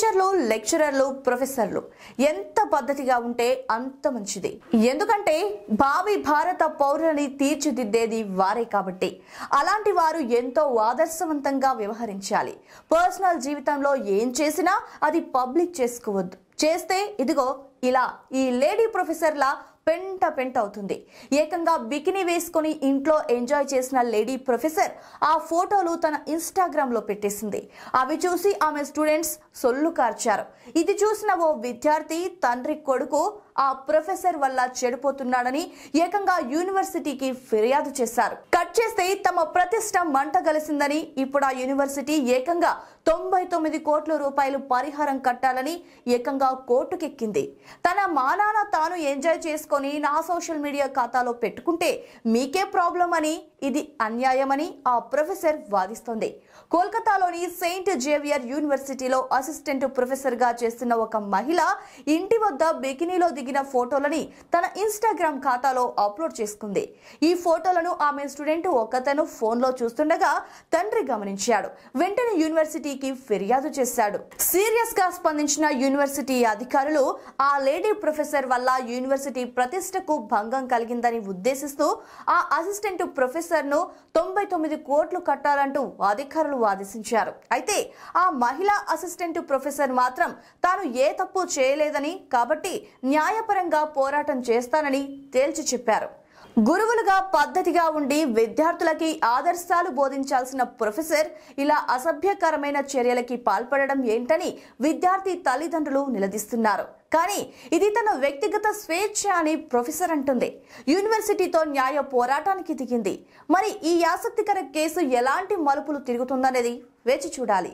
టీచర్లు లెక్చరర్లు ప్రొఫెసర్లు ఎంత పద్ధతిగా ఉంటే అంత మంచిది ఎందుకంటే భావి భారత పౌరులని తీర్చిదిద్దేది వారే కాబట్టి అలాంటి వారు ఎంతో ఆదర్శవంతంగా వ్యవహరించాలి పర్సనల్ జీవితంలో ఏం చేసినా అది పబ్లిక్ చేసుకోవద్దు చేస్తే ఇదిగో ఇలా ఈ లేడీ ప్రొఫెసర్ల పెంట పెంట అవుతుంది ఏకంగా బికినీ వేసుకుని ఇంట్లో ఎంజాయ్ చేసిన లేడీ ప్రొఫెసర్ ఆ ఫోటోలు తన ఇన్స్టాగ్రామ్లో పెట్టేసింది అవి చూసి ఆమె స్టూడెంట్స్ సొల్లు కార్చారు ఇది చూసిన ఓ విద్యార్థి తండ్రి కొడుకు ఆ ప్రొఫెసర్ వల్ల చెడిపోతున్నాడని ఏకంగా యూనివర్సిటీకి ఫిర్యాదు చేశారు కట్ చేస్తే తమ ప్రతిష్ట మంట కలిసిందని ఇప్పుడు ఆ యూనివర్సిటీ ఏకంగా తొంభై తొమ్మిది కోట్ల రూపాయలు పరిహారం కట్టాలని ఏకంగా కోర్టుకెక్కింది తన మానాన తాను ఎంజాయ్ చేసుకో తీసుకొని నా సోషల్ మీడియా ఖాతాలో పెట్టుకుంటే మీకే ప్రాబ్లం అని ఇది అన్యాయమని ఆ ప్రొఫెసర్ వాదిస్తోంది కోల్కతాలోని సెయింట్ జేవియర్ యూనివర్సిటీలో అసిస్టెంట్ ప్రొఫెసర్గా చేస్తున్న ఒక మహిళ ఇంటి వద్ద బికినీలో దిగిన ఫోటోలని తన ఇన్స్టాగ్రామ్ ఖాతాలో అప్లోడ్ చేసుకుంది ఈ ఫోటోలను ఆమె స్టూడెంట్ ఒకతను ఫోన్లో చూస్తుండగా తండ్రి గమనించాడు వెంటనే యూనివర్సిటీకి ఫిర్యాదు చేశాడు సీరియస్ గా స్పందించిన యూనివర్సిటీ అధికారులు ఆ లేడీ ప్రొఫెసర్ వల్ల యూనివర్సిటీ ప్రతిష్టకు భంగం కలిగిందని ఉద్దేశిస్తూ ఆ అసిస్టెంట్ ప్రొఫెసర్ను తొంభై తొమ్మిది కోట్లు కట్టాలంటూ అధికారులు ఆదేశించారు అయితే ఆ మహిళా అసిస్టెంట్ ప్రొఫెసర్ మాత్రం తాను ఏ తప్పు చేయలేదని కాబట్టి న్యాయపరంగా పోరాటం చేస్తానని తేల్చి చెప్పారు గురువులుగా పద్ధతిగా ఉండి విద్యార్థులకి ఆదర్శాలు బోధించాల్సిన ప్రొఫెసర్ ఇలా అసభ్యకరమైన చర్యలకి పాల్పడడం ఏంటని విద్యార్థి తల్లిదండ్రులు నిలదీస్తున్నారు కానీ ఇది తన వ్యక్తిగత స్వేచ్ఛ అని ప్రొఫెసర్ అంటుంది యూనివర్సిటీతో న్యాయ పోరాటానికి దిగింది మరి ఈ ఆసక్తికర కేసు ఎలాంటి మలుపులు తిరుగుతుందనేది వేచి చూడాలి